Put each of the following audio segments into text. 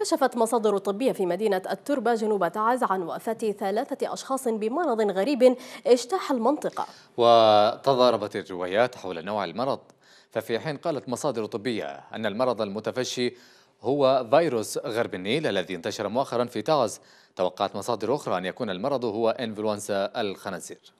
كشفت مصادر طبية في مدينة التربة جنوب تعز عن وفاة ثلاثة أشخاص بمرض غريب اجتاح المنطقة وتضاربت الروايات حول نوع المرض ففي حين قالت مصادر طبية أن المرض المتفشي هو فيروس غرب النيل الذي انتشر مؤخرا في تعز توقعت مصادر أخرى أن يكون المرض هو إنفلونزا الخنازير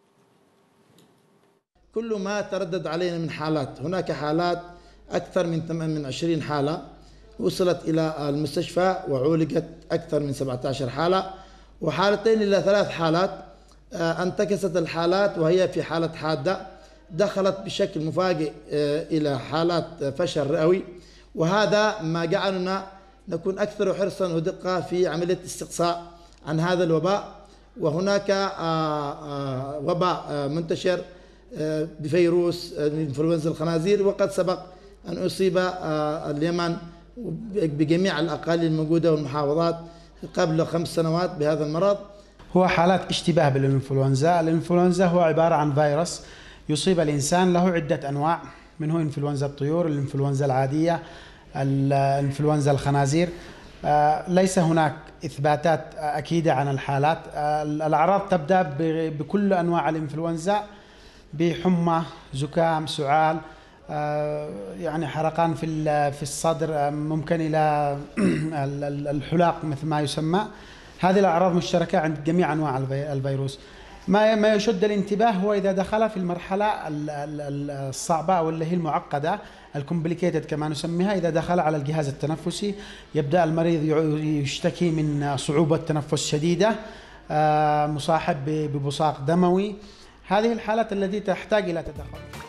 كل ما تردد علينا من حالات هناك حالات أكثر من 28 حالة وصلت إلى المستشفى وعولجت أكثر من 17 حالة وحالتين إلى ثلاث حالات آه، انتكست الحالات وهي في حالة حادة دخلت بشكل مفاجئ آه، إلى حالات فشل رئوي وهذا ما جعلنا نكون أكثر حرصا ودقة في عملية استقصاء عن هذا الوباء وهناك آه، وباء منتشر بفيروس انفلونزا الخنازير وقد سبق أن أصيب اليمن بجميع الأقاليم الموجودة والمحافظات قبل خمس سنوات بهذا المرض هو حالات اشتباه بالإنفلونزا الإنفلونزا هو عبارة عن فيروس يصيب الإنسان له عدة أنواع منه إنفلونزا الطيور الإنفلونزا العادية الإنفلونزا الخنازير آه، ليس هناك إثباتات أكيدة عن الحالات آه، الأعراض تبدأ بكل أنواع الإنفلونزا بحمى زكام سعال آه، يعني حرقان في في الصدر آه، ممكن الى الحلاق مثل ما يسمى هذه الاعراض مشتركه عند جميع انواع الفيروس ما ما يشد الانتباه هو اذا دخل في المرحله الصعبه او اللي هي المعقده الكومبليكيتد كما نسميها اذا دخل على الجهاز التنفسي يبدا المريض يشتكي من صعوبه تنفس شديده آه، مصاحب ببصاق دموي هذه الحالات التي تحتاج الى تدخل